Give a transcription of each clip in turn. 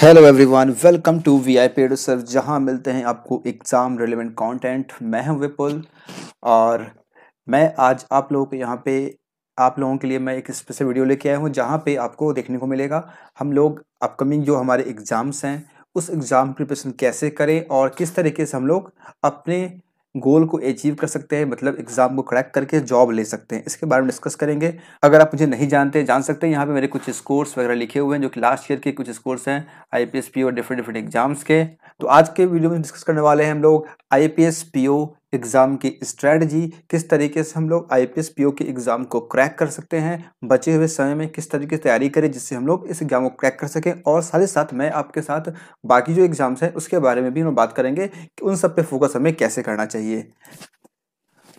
hello everyone welcome to V I paid sir जहाँ मिलते हैं आपको एग्ज़ाम रिलेवेंट कंटेंट मैं हूं विपुल और मैं आज आप लोगों के यहाँ पे आप लोगों के लिए मैं एक स्पेशल वीडियो लेके आया हूँ जहाँ पे आपको देखने को मिलेगा हम लोग अपकमिंग जो हमारे एग्ज़ाम्स हैं उस एग्ज़ाम प्रिपरेशन कैसे करें और किस तरीके से हम लोग अपने गोल को अचीव कर सकते हैं मतलब एग्जाम को क्रैक करके जॉब ले सकते हैं इसके बारे में डिस्कस करेंगे अगर आप मुझे नहीं जानते जान सकते हैं यहाँ पे मेरे कुछ स्कोर्स वगैरह लिखे हुए हैं जो कि लास्ट ईयर के कुछ स्कोर्स हैं आई पी और डिफरेंट डिफरेंट एग्जाम्स के तो आज के वीडियो में डिस्कस करने वाले हैं हम लोग आई पी एग्ज़ाम की स्ट्रेटजी किस तरीके से हम लोग आई पी के एग्ज़ाम को क्रैक कर सकते हैं बचे हुए समय में किस तरीके से तैयारी करें जिससे हम लोग इस एग्ज़ाम को क्रैक कर सकें और साथ ही साथ मैं आपके साथ बाकी जो एग्ज़ाम्स हैं उसके बारे में भी हम बात करेंगे कि उन सब पे फोकस हमें कैसे करना चाहिए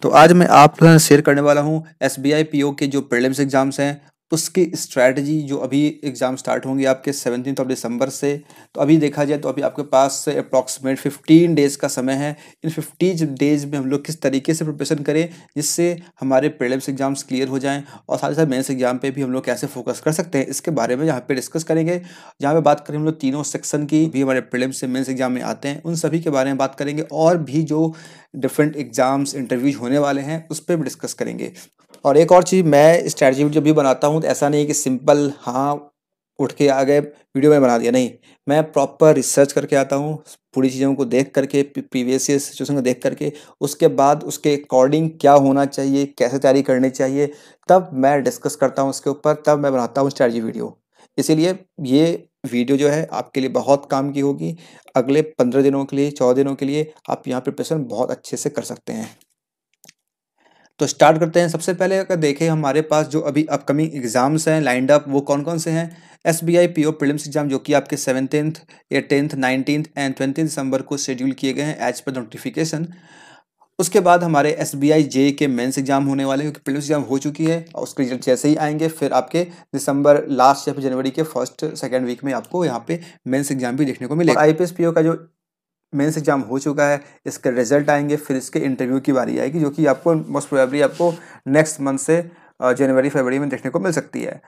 तो आज मैं आपके साथ शेयर करने वाला हूँ S B I P O के जो प्रेलिम्स एग्ज़ाम्स हैं तो उसकी स्ट्रैटी जो अभी एग्ज़ाम स्टार्ट होंगे आपके सेवनटीन ऑफ दिसंबर से तो अभी देखा जाए तो अभी आपके पास अप्रॉक्सीमेट फिफ्टीन डेज़ का समय है इन फिफ्टीन डेज़ में हम लोग किस तरीके से प्रिपरेशन करें जिससे हमारे प्रेलिम्स एग्ज़ाम्स क्लियर हो जाएं और साथ ही साथ मेन्स एग्ज़ाम पे भी हम लोग कैसे फोकस कर सकते हैं इसके बारे में यहाँ पर डिस्कस करेंगे जहाँ पर बात करें हम लोग तीनों सेक्शन की भी हमारे प्रेलिम्स से मेन्स एग्ज़ाम में आते हैं उन सभी के बारे में बात करेंगे और भी जो डिफरेंट एग्ज़ाम्स इंटरव्यूज होने वाले हैं उस पर भी डिस्कस करेंगे और एक और चीज़ मैं स्ट्रैटी जब भी बनाता हूँ तो ऐसा नहीं कि सिंपल हाँ उठ के आ गए वीडियो में बना दिया नहीं मैं प्रॉपर रिसर्च करके आता हूँ पूरी चीज़ों को देख करके प्रीवियस सिचुएशन को देख करके उसके बाद उसके अकॉर्डिंग क्या होना चाहिए कैसे तैयारी करनी चाहिए तब मैं डिस्कस करता हूँ उसके ऊपर तब मैं बनाता हूँ स्ट्रैटी वीडियो इसीलिए ये वीडियो जो है आपके लिए बहुत काम की होगी अगले पंद्रह दिनों के लिए चौदह दिनों के लिए आप यहाँ प्रिपरेशन बहुत अच्छे से कर सकते हैं तो स्टार्ट करते हैं सबसे पहले अगर देखें हमारे पास जो अभी अपकमिंग एग्ज़ाम्स हैं लाइंड अप वो कौन कौन से हैं S B I P O prelims exam जो कि आपके seventeenth eighteenth nineteenth and twenty दिसंबर को शेड्यूल किए गए हैं एज पर नोटिफिकेशन उसके बाद हमारे एस बी आई जे के मेंस एग्जाम होने वाले हैं क्योंकि प्रिलिम्स एग्जाम हो चुकी है और उसके रिजल्ट जैसे ही आएंगे फिर आपके दिसंबर लास्ट या फिर जनवरी के फर्स्ट सेकेंड वीक में आपको यहाँ पे मेंस एग्जाम भी देखने को मिलेगा I P S P O का जो मेन्स एग्ज़ाम हो चुका है इसके रिजल्ट आएंगे फिर इसके इंटरव्यू की बारी आएगी जो कि आपको मोस्ट प्रोबेबली आपको नेक्स्ट मंथ से जनवरी फरवरी में देखने को मिल सकती है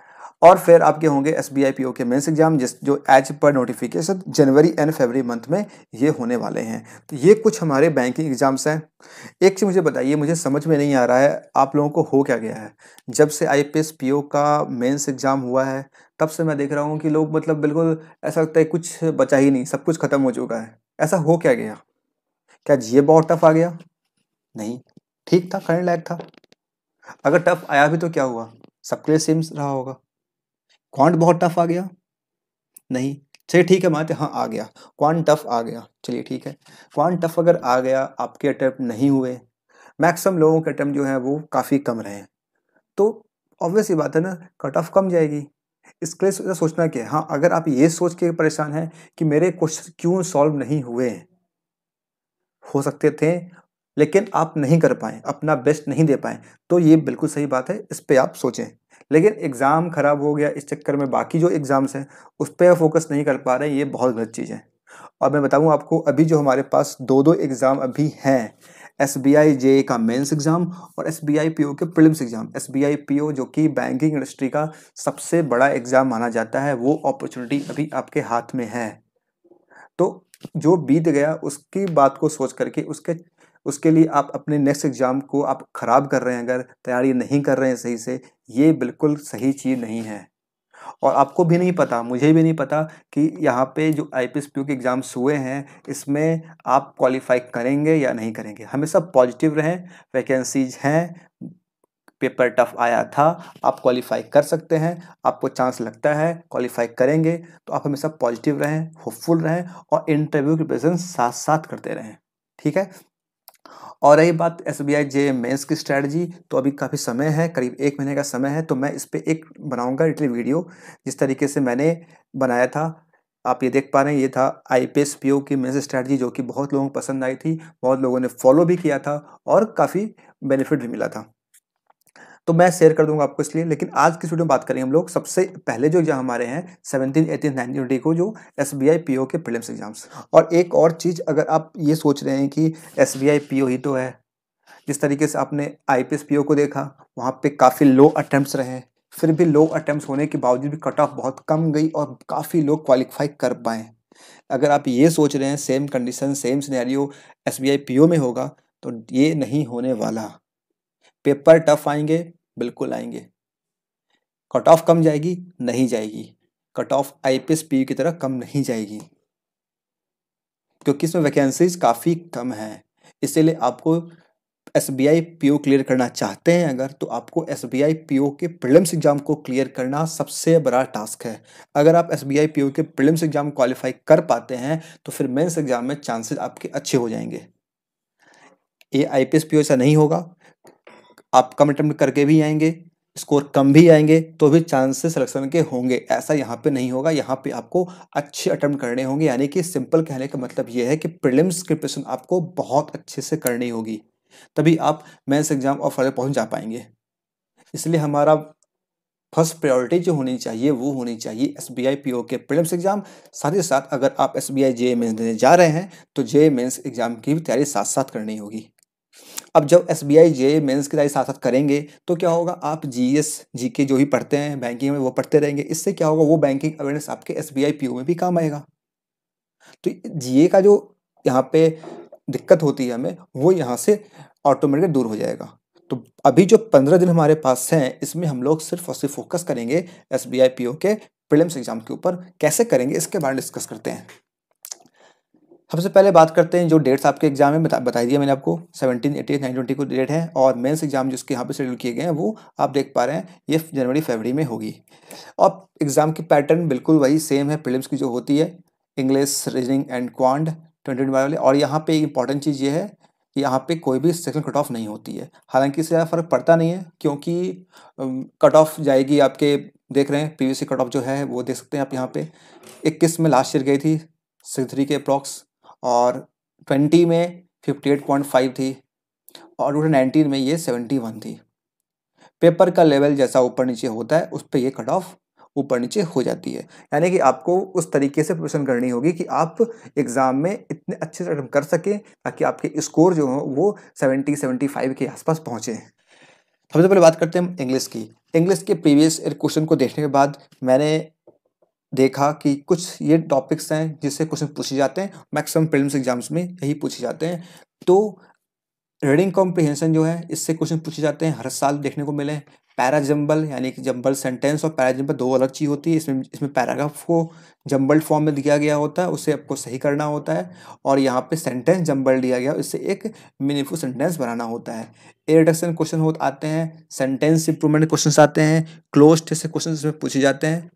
और फिर आपके होंगे S B I P O के मेन्स एग्जाम जिस जो एज पर नोटिफिकेशन जनवरी एंड फरवरी मंथ में ये होने वाले हैं तो ये कुछ हमारे बैंकिंग एग्जाम्स हैं एक चीज़ मुझे बताइए मुझे समझ में नहीं आ रहा है आप लोगों को हो क्या गया है जब से I P S P O का मेन्स एग्ज़ाम हुआ है तब से मैं देख रहा हूँ कि लोग मतलब बिल्कुल ऐसा लगता है कुछ बचा ही नहीं सब कुछ ख़त्म हो चुका है ऐसा हो क्या गया क्या जी बहुत टफ आ गया नहीं ठीक था करंट लायक था अगर टफ आया भी तो क्या हुआ सबके लिए सेम रहा होगा क्वांट बहुत टफ आ गया नहीं चलिए ठीक है मानते हाँ आ गया क्वांट टफ आ गया चलिए ठीक है क्वांट टफ अगर आ गया आपके अटैम्प्ट नहीं हुए मैक्सिमम लोगों के अटैम्प्ट जो है वो काफ़ी कम रहे तो ऑब्वियस ये बात है ना कट ऑफ कम जाएगी इसके लिए सोचना कि हाँ अगर आप ये सोच के परेशान हैं कि मेरे क्वेश्चन क्यों सॉल्व नहीं हुए हो सकते थे लेकिन आप नहीं कर पाए अपना बेस्ट नहीं दे पाए तो ये बिल्कुल सही बात है इस पर आप सोचें लेकिन एग्ज़ाम ख़राब हो गया इस चक्कर में बाकी जो एग्ज़ाम्स हैं उस पर फोकस नहीं कर पा रहे ये बहुत गलत चीज़ है और मैं बताऊँ आपको अभी जो हमारे पास दो दो एग्ज़ाम अभी हैं एस बी आई जे का मेंस एग्ज़ाम और S B I P O के prelims exam S B I P O जो कि बैंकिंग इंडस्ट्री का सबसे बड़ा एग्ज़ाम माना जाता है वो अपॉर्चुनिटी अभी आपके हाथ में है तो जो बीत गया उसकी बात को सोच करके उसके उसके लिए आप अपने नेक्स्ट एग्ज़ाम को आप ख़राब कर रहे हैं अगर तैयारी नहीं कर रहे हैं सही से ये बिल्कुल सही चीज़ नहीं है और आपको भी नहीं पता मुझे भी नहीं पता कि यहाँ पे जो आई पी के एग्ज़ाम्स हुए हैं इसमें आप क्वालिफाई करेंगे या नहीं करेंगे हमेशा पॉजिटिव रहें वैकेंसीज हैं पेपर टफ आया था आप क्वालिफाई कर सकते हैं आपको चांस लगता है क्वालिफाई करेंगे तो आप हमेशा पॉजिटिव रहें होपफुल रहें और इंटरव्यू की प्रेजेंस साथ साथ करते रहें ठीक है और रही बात S B I J mains की स्ट्रैटी तो अभी काफ़ी समय है करीब एक महीने का समय है तो मैं इस पर एक बनाऊँगा डिटेल वीडियो जिस तरीके से मैंने बनाया था आप ये देख पा रहे हैं ये था I P S P O की मेन्स स्ट्रैटी जो कि बहुत लोगों को पसंद आई थी बहुत लोगों ने फॉलो भी किया था और काफ़ी बेनिफिट भी मिला था तो मैं शेयर कर दूंगा आपको इसलिए लेकिन आज की वीडियो में बात करेंगे हम लोग सबसे पहले जो एग्जाम हमारे हैं सेवनटीन एटीन नाइनटीन ट्वेंटी को जो S B I P O के प्रीलिम्स एग्जाम्स और एक और चीज़ अगर आप ये सोच रहे हैं कि S B I P O ही तो है जिस तरीके से आपने I P S P O को देखा वहाँ पर काफ़ी लो अटैम्प्ट रहे फिर भी लो अटैम्प्ट होने के बावजूद भी कट ऑफ बहुत कम गई और काफ़ी लोग क्वालिफाई कर पाए अगर आप ये सोच रहे हैं same condition same scenario S B I P O में होगा तो ये नहीं होने वाला पेपर टफ आएंगे बिल्कुल आएंगे कट ऑफ कम जाएगी नहीं जाएगी cut off I P S P की तरह कम नहीं जाएगी क्योंकि इसमें वैकेंसीज काफ़ी कम हैं इसीलिए आपको S B I P O clear करना चाहते हैं अगर तो आपको S B I P O के प्रिलिम्स एग्ज़ाम को क्लियर करना सबसे बड़ा टास्क है अगर आप S B I P O के प्रिलिम्स एग्ज़ाम क्वालिफाई कर पाते हैं तो फिर मेन्स एग्ज़ाम में चांसेस आपके अच्छे हो जाएंगे ये I P S P O ऐसा नहीं होगा आप कम अटैम्प्ट करके भी आएंगे स्कोर कम भी आएंगे तो भी चांसेस सिलेक्शन के होंगे ऐसा यहाँ पे नहीं होगा यहाँ पे आपको अच्छे अटैम्प्ट करने होंगे यानी कि सिंपल कहने का मतलब ये है कि प्रिलिम्स की प्रिपरेशन आपको बहुत अच्छे से करनी होगी तभी आप मेंस एग्ज़ाम और फर्दर पहुँच जा पाएंगे इसलिए हमारा फर्स्ट प्रायोरिटी जो होनी चाहिए वो होनी चाहिए S B I P O के प्रिलिम्स एग्जाम साथ ही साथ अगर आप S B I J mains देने जा रहे हैं तो जे मेन्स एग्जाम की भी तैयारी साथ साथ करनी होगी अब जब S B I J mains के साथ साथ करेंगे तो क्या होगा आप जी एस जी के जो भी पढ़ते हैं बैंकिंग में वो पढ़ते रहेंगे इससे क्या होगा वो बैंकिंग अवेयरनेस आपके S B I P O में भी काम आएगा तो जी ए का जो यहाँ पे दिक्कत होती है हमें वो यहाँ से ऑटोमेटिक दूर हो जाएगा तो अभी जो पंद्रह दिन हमारे पास हैं इसमें हम लोग सिर्फ और सिर्फ फोकस करेंगे S B I P O के प्रिलिम्स एग्जाम के ऊपर कैसे करेंगे इसके बारे में डिस्कस करते हैं सबसे पहले बात करते हैं जो डेट्स आपके एग्जाम में बता बताई दिया मैंने आपको सेवनटीन एटी नाइन ट्वेंटी को डेट है और मेंस एग्जाम जिसके यहाँ पे शेड्यूल किए गए हैं वो आप देख पा रहे हैं ये जनवरी फरवरी में होगी और एग्ज़ाम की पैटर्न बिल्कुल वही सेम है फिल्म की जो होती है English reasoning and quant twenty वाले और यहाँ पर इंपॉर्टेंट चीज़ ये है कि यहाँ पर कोई भी सेक्शन कट ऑफ नहीं होती है हालांकि इससे फ़र्क पड़ता नहीं है क्योंकि कट ऑफ जाएगी आपके देख रहे हैं पी कट ऑफ जो है वो देख सकते हैं आप यहाँ पर इक्कीस में लास्ट ईयर गई थी सिक्स थ्री के अप्रॉक्स और ट्वेंटी में फिफ्टी एट पॉइंट फाइव थी और टू नाइनटीन में ये सेवेंटी वन थी पेपर का लेवल जैसा ऊपर नीचे होता है उस पर यह कट ऑफ ऊपर नीचे हो जाती है यानी कि आपको उस तरीके से प्रिपरेशन करनी होगी कि आप एग्ज़ाम में इतने अच्छे से कर सकें ताकि आपके स्कोर जो हो वो सेवेंटी सेवेंटी फाइव के आसपास पहुँचें सबसे पहले बात करते हैं इंग्लिश की इंग्लिश के प्रीवियस क्वेश्चन को देखने के बाद मैंने देखा कि कुछ ये टॉपिक्स हैं जिससे क्वेश्चन पूछे जाते हैं मैक्सिमम प्रीलिम्स एग्जाम्स में यही पूछे जाते हैं तो रीडिंग कॉम्प्रिहेंशन जो है इससे क्वेश्चन पूछे जाते हैं हर साल देखने को मिले पैरा जम्बल यानी कि जम्बल सेंटेंस और पैरा जम्बल दो अलग चीज़ होती है इसमें इसमें पैराग्राफ को जम्बल फॉर्म में दिया गया होता है उसे आपको सही करना होता है और यहाँ पे सेंटेंस जम्बल दिया गया इससे एक मीनिंगफुल सेंटेंस बनाना होता है ए रिडक्शन क्वेश्चन आते हैं सेंटेंस इंप्रूवमेंट क्वेश्चन आते हैं क्लोज जैसे क्वेश्चन इसमें पूछे जाते हैं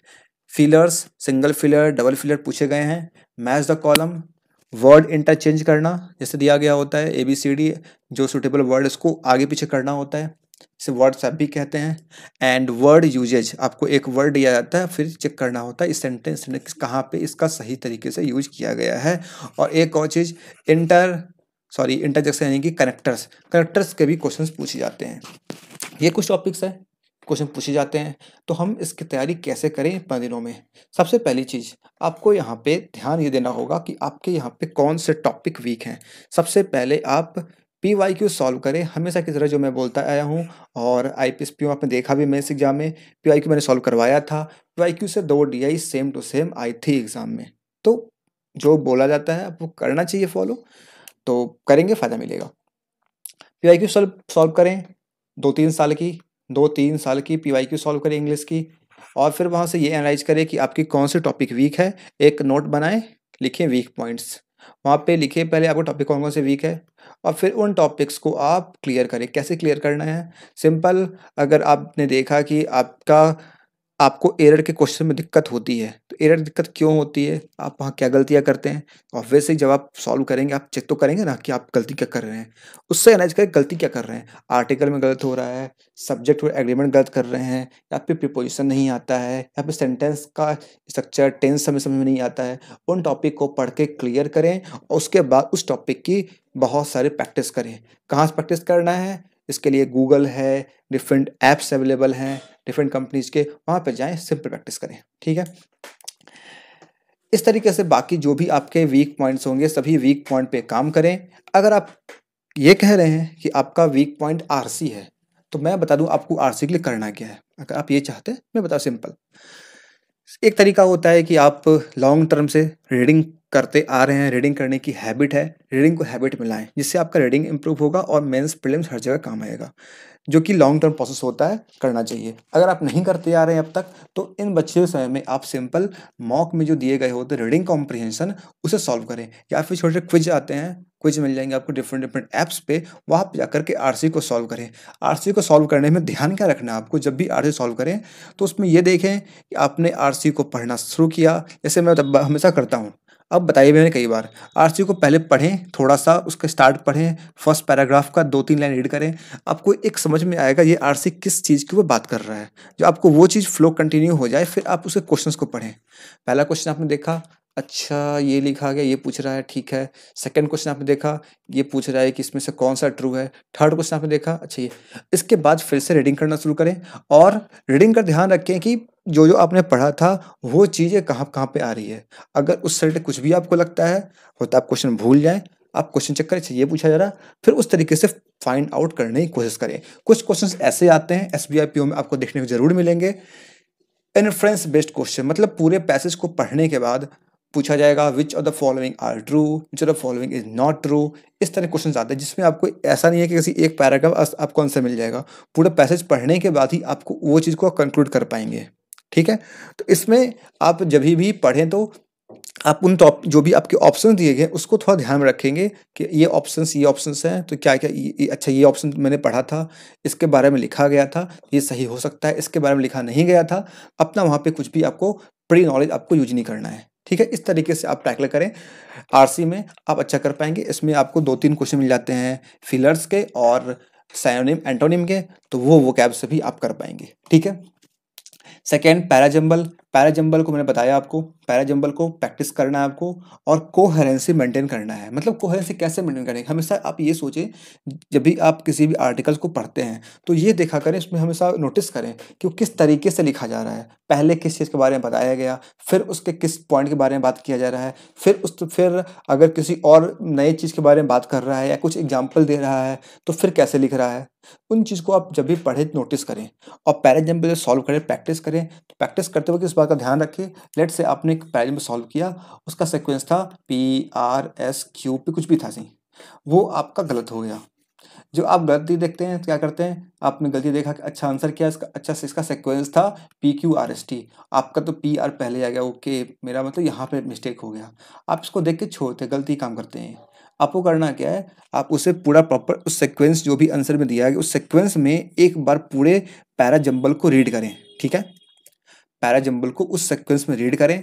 fillers single filler double filler पूछे गए हैं match the column word interchange करना जैसे दिया गया होता है ए बी सी डी जो सुटेबल वर्ड इसको आगे पीछे करना होता है इसे वर्ड्स भी कहते हैं एंड वर्ड यूजेज आपको एक वर्ड दिया जाता है फिर चेक करना होता है इस सेंटेंस ने कहाँ पे इसका सही तरीके से यूज किया गया है और एक और चीज़ इंटर सॉरी इंटरजेक्शन यानी कि कनेक्टर्स कनेक्टर्स के भी क्वेश्चंस पूछे जाते हैं ये कुछ टॉपिक्स है क्वेश्चन पूछे जाते हैं तो हम इसकी तैयारी कैसे करें पंद्रह दिनों में सबसे पहली चीज़ आपको यहाँ पे ध्यान ये देना होगा कि आपके यहाँ पे कौन से टॉपिक वीक हैं सबसे पहले आप पी वाई क्यू सॉल्व करें हमेशा की तरह जो मैं बोलता आया हूँ और आई पी एस पी आपने देखा भी मैं इस एग्ज़ाम में पी वाई क्यू मैंने सॉल्व करवाया था पी वाई क्यू से दो D I same to same आई थी एग्ज़ाम में तो जो बोला जाता है आपको करना चाहिए फॉलो तो करेंगे फ़ायदा मिलेगा P Y Q solve solve करें दो तीन साल की दो तीन साल की पी क्यू सॉल्व करें इंग्लिश की और फिर वहाँ से ये एनालाइज करें कि आपकी कौन से टॉपिक वीक है एक नोट बनाएं लिखें वीक पॉइंट्स वहाँ पे लिखे पहले आपको टॉपिक कौन कौन से वीक है और फिर उन टॉपिक्स को आप क्लियर करें कैसे क्लियर करना है सिंपल अगर आपने देखा कि आपका आपको एरर के क्वेश्चन में दिक्कत होती है तो एरर दिक्कत क्यों होती है आप वहाँ क्या गलतियाँ करते हैं ऑब्वियसली जब आप सॉल्व करेंगे आप चेक तो करेंगे ना कि आप गलती क्या कर रहे हैं उससे एनाइज करें गलती क्या कर रहे हैं आर्टिकल में गलत हो रहा है सब्जेक्ट और एग्रीमेंट गलत कर रहे हैं या फिर प्रिपोजिशन नहीं आता है या फिर सेंटेंस का स्ट्रक्चर टेंस समय समझ में नहीं आता है उन टॉपिक को पढ़ के क्लियर करें और उसके बाद उस टॉपिक की बहुत सारी प्रैक्टिस करें कहाँ से प्रैक्टिस करना है इसके लिए गूगल है डिफरेंट ऐप्स अवेलेबल हैं डिफरेंट कंपनीज के वहाँ पर जाएँ सिंपल प्रैक्टिस करें ठीक है इस तरीके से बाकी जो भी आपके वीक पॉइंट्स होंगे सभी वीक पॉइंट पे काम करें अगर आप ये कह रहे हैं कि आपका वीक पॉइंट आर है तो मैं बता दूं आपको आर के लिए करना क्या है अगर आप ये चाहते हैं मैं बताऊँ सिंपल एक तरीका होता है कि आप लॉन्ग टर्म से रीडिंग करते आ रहे हैं रीडिंग करने की हैबिट है रीडिंग को हैबिट मिलाएं जिससे आपका रीडिंग इंप्रूव होगा और मेंस प्रीलिम्स हर जगह काम आएगा जो कि लॉन्ग टर्म प्रोसेस होता है करना चाहिए अगर आप नहीं करते आ रहे हैं अब तक तो इन बच्चे समय में आप सिंपल मॉक में जो दिए गए होते रीडिंग कॉम्प्रिहेंशन उसे सॉल्व करें या फिर छोटे छोटे क्विज आते हैं क्विज मिल जाएंगे आपको डिफरेंट डिफरेंट ऐप्स पे वहाँ जा जाकर के आरसी को सॉल्व करें आर को सॉल्व करने में ध्यान क्या रखना है आपको जब भी आर सॉल्व करें तो उसमें यह देखें कि आपने आर को पढ़ना शुरू किया जैसे मैं हमेशा करता हूँ अब बताइए मैंने कई बार आर को पहले पढ़ें थोड़ा सा उसका स्टार्ट पढ़ें फर्स्ट पैराग्राफ का दो तीन लाइन रीड करें आपको एक समझ में आएगा ये आर किस चीज़ की वो बात कर रहा है जो आपको वो चीज़ फ्लो कंटिन्यू हो जाए फिर आप उसके क्वेश्चन को पढ़ें पहला क्वेश्चन आपने देखा अच्छा ये लिखा गया ये पूछ रहा है ठीक है सेकंड क्वेश्चन आपने देखा ये पूछ रहा है कि इसमें से कौन सा ट्रू है थर्ड क्वेश्चन आपने देखा अच्छा ये इसके बाद फिर से रीडिंग करना शुरू करें और रीडिंग का ध्यान रखें कि जो जो आपने पढ़ा था वो चीज़ें कहाँ कहाँ पे आ रही है अगर उस सर्ट कुछ भी आपको लगता है हो तो आप क्वेश्चन भूल जाएँ आप क्वेश्चन चेक करें अच्छा ये पूछा जा रहा फिर उस तरीके से फाइंड आउट करने की कोशिश करें कुछ क्वेश्चन ऐसे आते हैं एस में आपको देखने को जरूर मिलेंगे इन्फ्रेंस बेस्ड क्वेश्चन मतलब पूरे पैसेज को पढ़ने के बाद पूछा जाएगा which of the following are true which of the following is not true इस तरह क्वेश्चन आते हैं जिसमें आपको ऐसा नहीं है कि किसी एक पैराग्राफ आपको आंसर मिल जाएगा पूरा पैसेज पढ़ने के बाद ही आपको वो चीज़ को कंक्लूड कर पाएंगे ठीक है तो इसमें आप जब भी पढ़ें तो आप उन टॉप जो भी आपके ऑप्शन दिए गए उसको थोड़ा ध्यान में रखेंगे कि ये ऑप्शंस ये ऑप्शंस हैं तो क्या क्या ये, अच्छा ये ऑप्शन मैंने पढ़ा था इसके बारे में लिखा गया था ये सही हो सकता है इसके बारे में लिखा नहीं गया था अपना वहाँ पे कुछ भी आपको प्री नॉलेज आपको यूज नहीं करना है ठीक है इस तरीके से आप टैकल करें आरसी में आप अच्छा कर पाएंगे इसमें आपको दो तीन क्वेश्चन मिल जाते हैं फिलर्स के और सायोनिम एंटोनिम के तो वो वो कैब से भी आप कर पाएंगे ठीक है सेकेंड पैराजम्बल पैराजम्बल को मैंने बताया आपको पैराजम्बल को प्रैक्टिस करना है आपको और कोहरेंसी मेंटेन करना है मतलब कोहरेंसी कैसे मेंटेन करेंगे हमेशा आप ये सोचें जब भी आप किसी भी आर्टिकल्स को पढ़ते हैं तो ये देखा करें उसमें हमेशा नोटिस करें कि वो किस तरीके से लिखा जा रहा है पहले किस चीज़ के बारे में बताया गया फिर उसके किस पॉइंट के बारे में बात किया जा रहा है फिर उस फिर अगर किसी और नए चीज़ के बारे में बात कर रहा है या कुछ एग्जाम्पल दे रहा है तो फिर कैसे लिख रहा है उन चीज़ को आप जब भी पढ़ें नोटिस करें और पैराजम पे सॉल्व करें प्रैक्टिस करें तो प्रैक्टिस करते वक्त इस बात का ध्यान रखें लेट से आपने एक पैराजम सॉल्व किया उसका सिक्वेंस था P R S Q P कुछ भी था सही वो आपका गलत हो गया जो आप गलती देखते हैं क्या करते हैं आपने गलती देखा कि अच्छा आंसर क्या इसका अच्छा इसका सिक्वेंस था P Q R S T आपका तो पी आर पहले आ गया ओके मेरा मतलब यहाँ पे मिस्टेक हो गया आप इसको देख के छोड़ते गलती काम करते हैं आपको करना क्या है आप उसे पूरा प्रॉपर उस सिक्वेंस जो भी आंसर में दिया गया उस सिक्वेंस में एक बार पूरे पैरा जम्बल को रीड करें ठीक है पैरा जम्बल को उस सिक्वेंस में रीड करें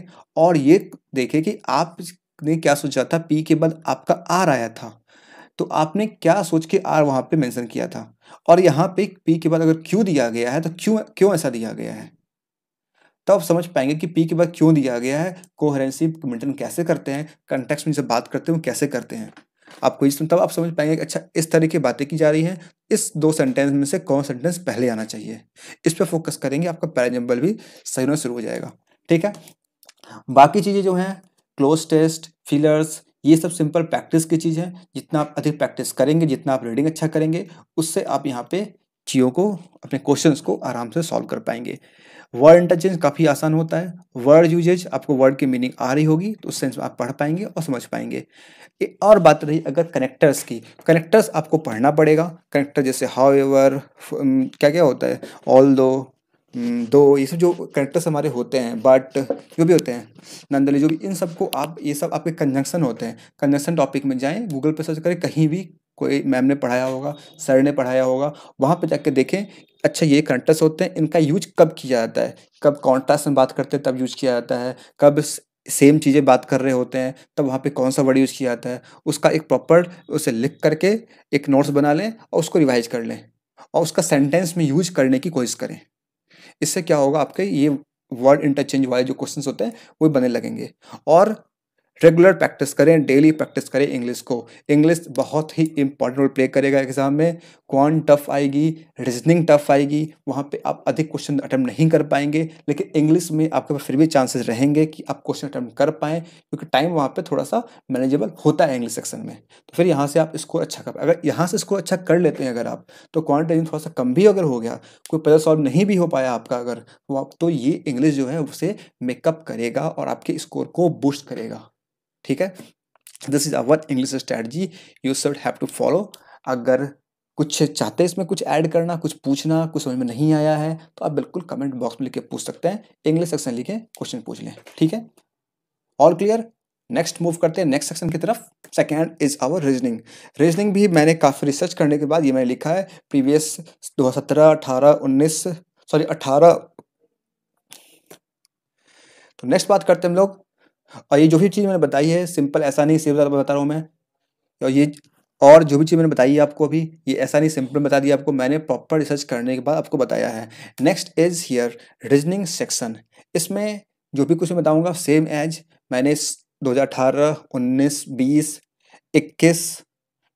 और ये देखें कि आपने क्या सोचा था पी के बाद आपका आर आया था तो आपने क्या सोच के आर वहाँ पे मेंशन किया था और यहाँ पे पी के बाद अगर क्यू दिया गया है तो क्यों क्यों ऐसा दिया गया है तब तो समझ पाएंगे कि पी के बाद क्यों दिया गया है कोहरेंसी मेंटेन कैसे करते हैं कंटेक्स में जब बात करते हैं कैसे करते हैं आपको इस तब आप समझ पाएंगे अच्छा इस तरह की बातें की जा रही हैं इस दो सेंटेंस में से कौन सेंटेंस पहले आना चाहिए इस पर फोकस करेंगे आपका पैराजम्बल भी सही होना शुरू हो जाएगा ठीक है बाकी चीज़ें जो हैं क्लोज टेस्ट फिलर्स ये सब सिंपल प्रैक्टिस की चीज़ है जितना आप अधिक प्रैक्टिस करेंगे जितना आप रीडिंग अच्छा करेंगे उससे आप यहाँ पे चीज़ों को अपने क्वेश्चंस को आराम से सॉल्व कर पाएंगे वर्ड इंटरचेंज काफ़ी आसान होता है वर्ड यूजेज आपको वर्ड की मीनिंग आ रही होगी तो उस सेंस में आप पढ़ पाएंगे और समझ पाएंगे एक और बात रही अगर कनेक्टर्स की कनेक्टर्स आपको पढ़ना पड़ेगा कनेक्टर जैसे हाउ एवर क्या क्या होता है ऑल दो दो हम्म, तो ये सब जो करेक्टर्स हमारे होते हैं बट जो भी होते हैं नंदली जो भी इन सबको आप ये सब आपके कंजंक्शन होते हैं कंजंक्शन टॉपिक में जाएं गूगल पर सर्च करें कहीं भी कोई मैम ने पढ़ाया होगा सर ने पढ़ाया होगा वहाँ पर जाके देखें अच्छा ये करेक्टर्स होते हैं इनका यूज कब किया जाता है कब कॉन्ट्रास्ट में बात करते हैं तब यूज किया जाता है कब सेम चीज़ें बात कर रहे होते हैं तब वहाँ पे कौन सा वर्ड यूज़ किया जाता है उसका एक प्रॉपर उसे लिख करके एक नोट्स बना लें और उसको रिवाइज कर लें और उसका सेंटेंस में यूज करने की कोशिश करें इससे क्या होगा आपके ये वर्ड इंटरचेंज वाले जो क्वेश्चंस होते हैं वो बनने लगेंगे और रेगुलर प्रैक्टिस करें डेली प्रैक्टिस करें इंग्लिश को इंग्लिश बहुत ही इंपॉर्टेंट रोल प्ले करेगा एग्जाम में क्वान टफ आएगी रीजनिंग टफ आएगी वहाँ पे आप अधिक क्वेश्चन अटैम्प्ट नहीं कर पाएंगे लेकिन इंग्लिश में आपके पास फिर भी चांसेस रहेंगे कि आप क्वेश्चन अटैम्प्ट कर पाएँ क्योंकि टाइम वहाँ पर थोड़ा सा मैनेजेबल होता है इंग्लिश सेक्शन में तो फिर यहाँ से आप स्कोर अच्छा कर अगर यहाँ से स्कोर अच्छा कर लेते हैं अगर आप तो क्वान रीजनिंग थोड़ा सा कम भी अगर हो गया कोई पजल सॉल्व नहीं भी हो पाया आपका अगर तो, तो ये इंग्लिश जो है उसे मेकअप करेगा और आपके स्कोर को बूस्ट करेगा ठीक है this is our English strategy you should have to follow अगर कुछ चाहते हैं इसमें कुछ ऐड करना कुछ पूछना कुछ समझ में नहीं आया है तो आप बिल्कुल कमेंट बॉक्स में लिख के पूछ सकते हैं इंग्लिश सेक्शन लिखे क्वेश्चन पूछ लें ठीक है ऑल क्लियर नेक्स्ट मूव करते हैं नेक्स्ट सेक्शन की तरफ second is our reasoning reasoning भी मैंने काफ़ी रिसर्च करने के बाद ये मैंने लिखा है प्रीवियस दो हज़ार सत्रह अठारह उन्नीस सॉरी अट्ठारह तो नेक्स्ट बात करते हैं हम लोग और ये जो भी चीज़ मैंने बताई है सिंपल ऐसा नहीं सिर्फ बता रहा हूँ मैं और ये और जो भी चीज़ मैंने बताई है आपको अभी ये ऐसा नहीं सिंपल बता दिया आपको मैंने प्रॉपर रिसर्च करने के बाद आपको बताया है next is here reasoning section इसमें जो भी कुछ मैं बताऊँगा सेम एज मैंने दो हज़ार अठारह उन्नीस बीस इक्कीस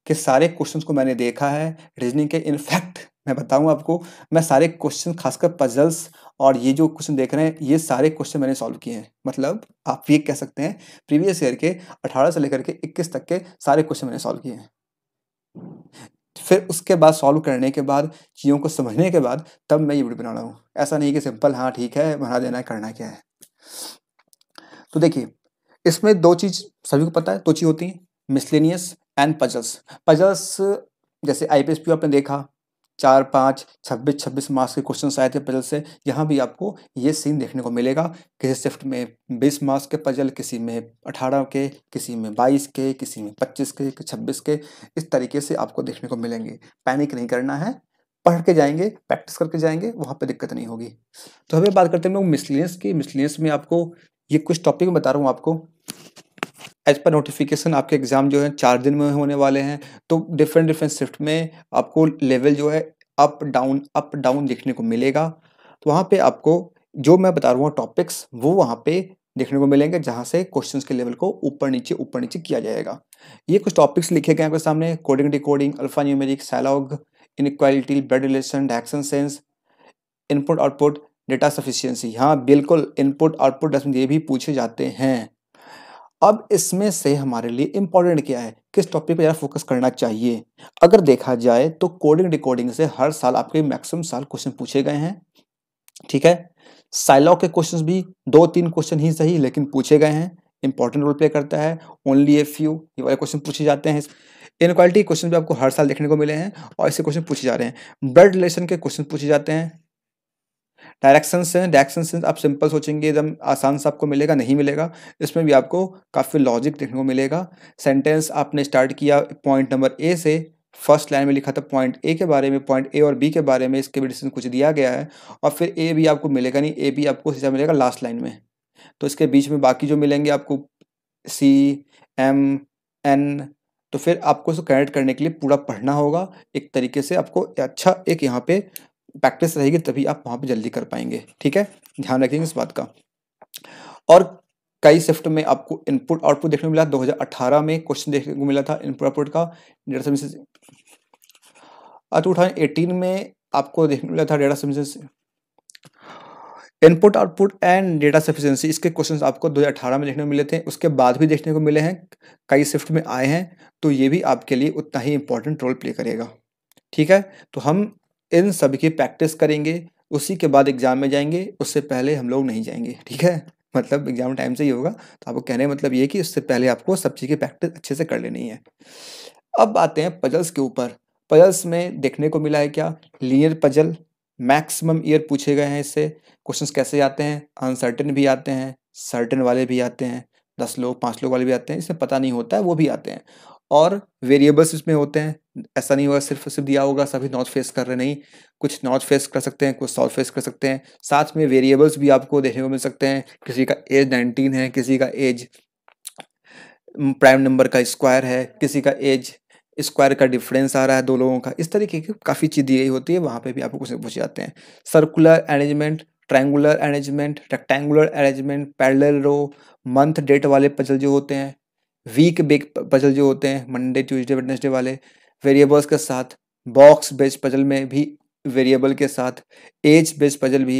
के सारे क्वेश्चंस को मैंने देखा है रीजनिंग के इनफैक्ट मैं बताऊँ आपको मैं सारे क्वेश्चन खासकर पजल्स और ये जो क्वेश्चन देख रहे हैं ये सारे क्वेश्चन मैंने सॉल्व किए हैं मतलब आप ये कह सकते हैं प्रीवियस ईयर के 18 से लेकर के 21 तक के सारे क्वेश्चन मैंने सॉल्व किए हैं फिर उसके बाद सॉल्व करने के बाद चीज़ों को समझने के बाद तब मैं ये वीडियो बना रहा हूँ ऐसा नहीं कि सिंपल हाँ ठीक है बना देना है करना क्या है तो देखिए इसमें दो चीज़ सभी को पता है दो चीज़ होती हैं मिसलिनियस एंड पजल्स पजल्स जैसे आई आपने देखा चार पाँच छब्बीस छब्बीस मार्क्स के क्वेश्चन आए थे पजल से यहाँ भी आपको ये सीन देखने को मिलेगा किसी शिफ्ट में बीस मार्क्स के पजल किसी में अठारह के किसी में बाईस के किसी में पच्चीस के छब्बीस के इस तरीके से आपको देखने को मिलेंगे पैनिक नहीं करना है पढ़ के जाएंगे प्रैक्टिस करके जाएंगे वहाँ पे दिक्कत नहीं होगी तो हमें बात करते हैं हम लोग की मिसलियंस में आपको ये कुछ टॉपिक बता रहा हूँ आपको एज पर नोटिफिकेशन आपके एग्ज़ाम जो है चार दिन में होने वाले हैं तो डिफरेंट डिफरेंट शिफ्ट में आपको लेवल जो है अप डाउन अप डाउन देखने को मिलेगा तो वहाँ पे आपको जो मैं बता रहा हूँ टॉपिक्स वो वहाँ पे देखने को मिलेंगे जहाँ से क्वेश्चंस के लेवल को ऊपर नीचे ऊपर नीचे किया जाएगा ये कुछ टॉपिक्स लिखे गए आपके सामने coding decoding alpha numeric syllogism inequality blood relation direction sense input output data sufficiency हाँ बिल्कुल इनपुट आउटपुट ये भी पूछे जाते हैं अब इसमें से हमारे लिए इंपॉर्टेंट क्या है किस टॉपिक पर ज़्यादा फोकस करना चाहिए अगर देखा जाए तो कोडिंग डिकोडिंग से हर साल आपके मैक्सिमम साल क्वेश्चन पूछे गए हैं ठीक है साइलॉग के क्वेश्चंस भी दो तीन क्वेश्चन ही सही लेकिन पूछे गए हैं इंपॉर्टेंट रोल प्ले करता है ओनली ए फ्यू ये वाले क्वेश्चन पूछे जाते हैं इनक्वालिटी क्वेश्चन भी आपको हर साल देखने को मिले हैं और ऐसे क्वेश्चन पूछे जा रहे हैं ब्लड रिलेशन के क्वेश्चन पूछे जाते हैं डायरेक्शन सेंस डायरेक्शन आप सिंपल सोचेंगे एकदम आसान सा आपको मिलेगा नहीं मिलेगा इसमें भी आपको काफ़ी लॉजिक देखने को मिलेगा सेंटेंस आपने स्टार्ट किया पॉइंट नंबर ए से फर्स्ट लाइन में लिखा था पॉइंट ए के बारे में पॉइंट ए और बी के बारे में इसके भी कुछ दिया गया है और फिर ए भी आपको मिलेगा नहीं ए भी आपको सीधा मिलेगा लास्ट लाइन में तो इसके बीच में बाकी जो मिलेंगे आपको सी एम एन तो फिर आपको इसको कनेक्ट करने के लिए पूरा पढ़ना होगा एक तरीके से आपको अच्छा एक यहाँ पे प्रैक्टिस रहेगी तभी आप वहाँ पर जल्दी कर पाएंगे ठीक है ध्यान रखेंगे इस बात का और कई शिफ्ट में आपको इनपुट आउटपुट देखने को मिला 2018 में क्वेश्चन देखने को मिला था इनपुट आउटपुट का data service two thousand eighteen में आपको देखने को मिला था data service input output and data sufficiency इसके क्वेश्चंस आपको 2018 में देखने को मिले थे उसके बाद भी देखने को मिले हैं कई शिफ्ट में आए हैं तो ये भी आपके लिए उतना ही इंपॉर्टेंट रोल प्ले करेगा ठीक है तो हम इन सभी की प्रैक्टिस करेंगे उसी के बाद एग्ज़ाम में जाएंगे उससे पहले हम लोग नहीं जाएंगे ठीक है मतलब एग्ज़ाम टाइम से ही होगा तो आपको कहने का मतलब ये कि उससे पहले आपको सब चीज़ की प्रैक्टिस अच्छे से कर लेनी है अब आते हैं पजल्स के ऊपर पजल्स में देखने को मिला है क्या लीनियर पजल मैक्सिमम ईयर पूछे गए हैं इससे क्वेश्चंस कैसे आते हैं अनसर्टेन भी आते हैं सर्टेन वाले भी आते हैं दस लोग पाँच लोग वाले भी आते हैं इसमें पता नहीं होता है वो भी आते हैं और वेरिएबल्स इसमें होते हैं ऐसा नहीं होगा सिर्फ सिर्फ दिया होगा सभी नॉर्थ फेस कर रहे नहीं कुछ नॉर्थ फेस कर सकते हैं कुछ साउथ फेस कर सकते हैं साथ में वेरिएबल्स भी आपको देखने को मिल सकते हैं किसी का एज नाइनटीन है किसी का एज प्राइम नंबर का स्क्वायर है किसी का एज स्क्वायर का डिफरेंस आ रहा है दो लोगों का इस तरीके की काफ़ी चीज़ दी गई होती है वहाँ पे भी आपको कुछ पूछे जाते हैं circular arrangement triangular arrangement rectangular arrangement parallel row month date वाले पजल जो होते हैं वीक बेग पजल जो होते हैं मंडे ट्यूजडे वेडनेसडे वाले वेरिएबल्स के साथ बॉक्स बेस्ड पजल में भी वेरिएबल के साथ एज बेस्ड पजल भी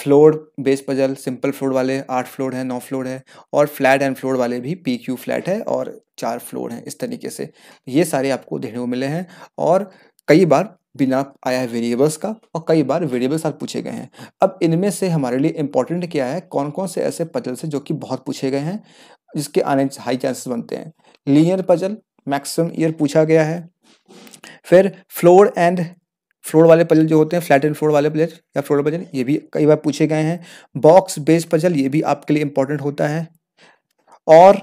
floor based puzzle simple floor वाले आठ फ्लोर है नौ फ्लोर है और फ्लैट एंड फ्लोर वाले भी पी क्यू फ्लैट है और चार फ्लोर हैं इस तरीके से ये सारे आपको देखने को मिले हैं और कई बार बिना आया है वेरिएबल्स का और कई बार वेरिएबल्स साथ पूछे गए हैं अब इनमें से हमारे लिए इम्पोर्टेंट क्या है कौन कौन से ऐसे पजल से जो कि बहुत पूछे गए हैं जिसके आने हाई चांसेस बनते हैं लीनियर पजल मैक्सिमम ईयर पूछा गया है फिर फ्लोर एंड फ्लोर वाले पजल जो होते हैं फ्लैट एंड फ्लोर वाले पजल या फ्लोर पजल ये भी कई बार पूछे गए हैं बॉक्स बेस्ड पजल ये भी आपके लिए इंपॉर्टेंट होता है और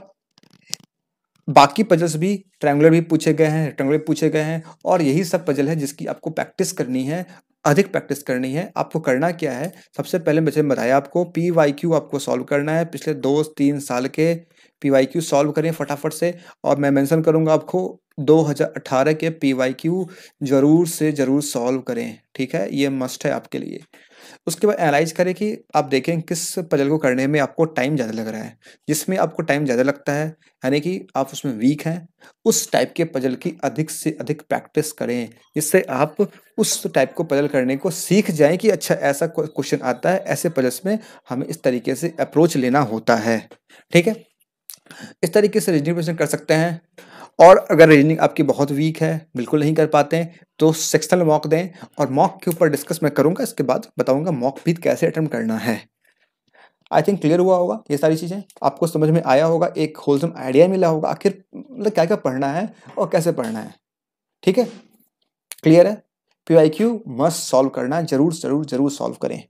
बाकी पजल्स भी ट्रैंगुलर भी पूछे गए हैं रेक्टेंगुलर पूछे गए हैं और यही सब पजल है जिसकी आपको प्रैक्टिस करनी है अधिक प्रैक्टिस करनी है आपको करना क्या है सबसे पहले मुझे बताया आपको पी वाई क्यू आपको सॉल्व करना है पिछले दो तीन साल के पी वाई क्यू सॉल्व करें फटाफट से और मैं मेंशन करूंगा आपको 2018 के पी वाई क्यू जरूर से ज़रूर सॉल्व करें ठीक है ये मस्ट है आपके लिए उसके बाद एनालाइज करें कि आप देखें किस पजल को करने में आपको टाइम ज़्यादा लग रहा है जिसमें आपको टाइम ज़्यादा लगता है यानी कि आप उसमें वीक हैं उस टाइप के पजल की अधिक से अधिक प्रैक्टिस करें जिससे आप उस टाइप को पजल करने को सीख जाएं कि अच्छा ऐसा क्वेश्चन आता है ऐसे पजल्स में हमें इस तरीके से अप्रोच लेना होता है ठीक है इस तरीके से रीजनिंग क्वेश्चन कर सकते हैं और अगर रीजनिंग आपकी बहुत वीक है बिल्कुल नहीं कर पाते तो सेक्शनल मॉक दें और मॉक के ऊपर डिस्कस मैं करूँगा इसके बाद बताऊँगा मॉक भी कैसे अटैम्प्ट करना है आई थिंक क्लियर हुआ होगा ये सारी चीज़ें आपको समझ में आया होगा एक होलसम आइडिया मिला होगा आखिर मतलब क्या क्या पढ़ना है और कैसे पढ़ना है ठीक है क्लियर है P I Q must solve करना है जरूर जरूर जरूर सॉल्व करें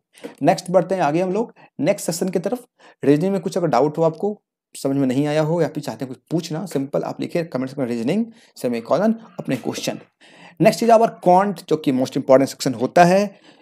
नेक्स्ट बढ़ते हैं आगे हम लोग नेक्स्ट सेशन की तरफ रीजनिंग में कुछ अगर डाउट हो आपको समझ में नहीं आया हो या फिर चाहते हैं कुछ पूछना सिंपल आप लिखे कमेंट्स में रीजनिंग सेमी कॉलन अपने question next is our quant जो कि मोस्ट इंपॉर्टेंट सेक्शन होता है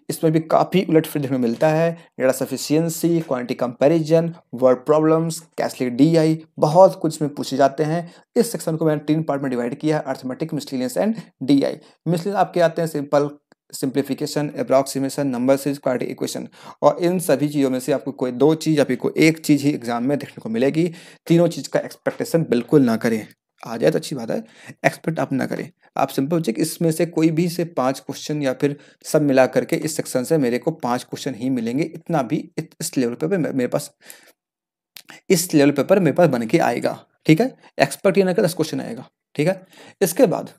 इसमें भी काफ़ी उलट फिर देखने मिलता है data sufficiency quantity comparison word problems caselet DI बहुत कुछ इसमें पूछे जाते हैं इस सेक्शन को मैंने तीन पार्ट में डिवाइड किया है arithmetic miscellaneous and DI miscellaneous आपके आते हैं simple simplification approximation number series quality equation और इन सभी चीज़ों में से आपको कोई दो चीज़ या फिर कोई एक चीज़ ही एग्जाम में देखने को मिलेगी तीनों चीज़ का एक्सपेक्टेशन बिल्कुल ना करें आ जाए तो अच्छी बात है एक्सपेक्ट आप ना करें आप सिंपल चेक इसमें से कोई भी से पांच क्वेश्चन या फिर सब मिला करके इस सेक्शन से मेरे को पांच क्वेश्चन ही मिलेंगे इतना भी इस लेवल पे मेरे पास इस लेवल पेपर मेरे पास बन के आएगा ठीक है एक्सपर्ट ये ना कर दस क्वेश्चन आएगा ठीक है इसके बाद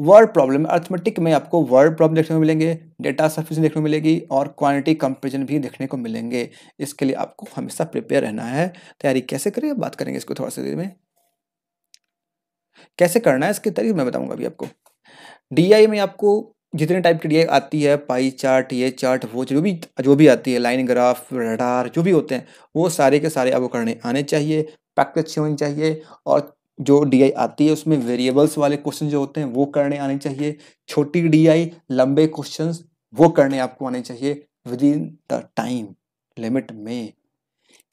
वर्ड प्रॉब्लम अर्थमेटिक में आपको वर्ड प्रॉब्लम देखने को मिलेंगे डेटा सफिस देखने को मिलेगी और क्वांटिटी कंपेरिजन भी देखने को मिलेंगे इसके लिए आपको हमेशा प्रिपेयर रहना है तैयारी कैसे करें बात करेंगे इसको थोड़ा सा देर में कैसे करना है इसके तरीके मैं बताऊंगा अभी आपको डी में आपको जितने टाइप की डी आती है पाई चार्ट ये चार्ट वो जो भी जो भी आती है लाइन ग्राफ रडार जो भी होते हैं वो सारे के सारे आपको करने आने चाहिए प्रैक्टिस अच्छी होनी चाहिए और जो डीआई आती है उसमें वेरिएबल्स वाले क्वेश्चन जो होते हैं वो करने आने चाहिए छोटी डीआई लंबे क्वेश्चन वो करने आपको आने चाहिए within the time limit में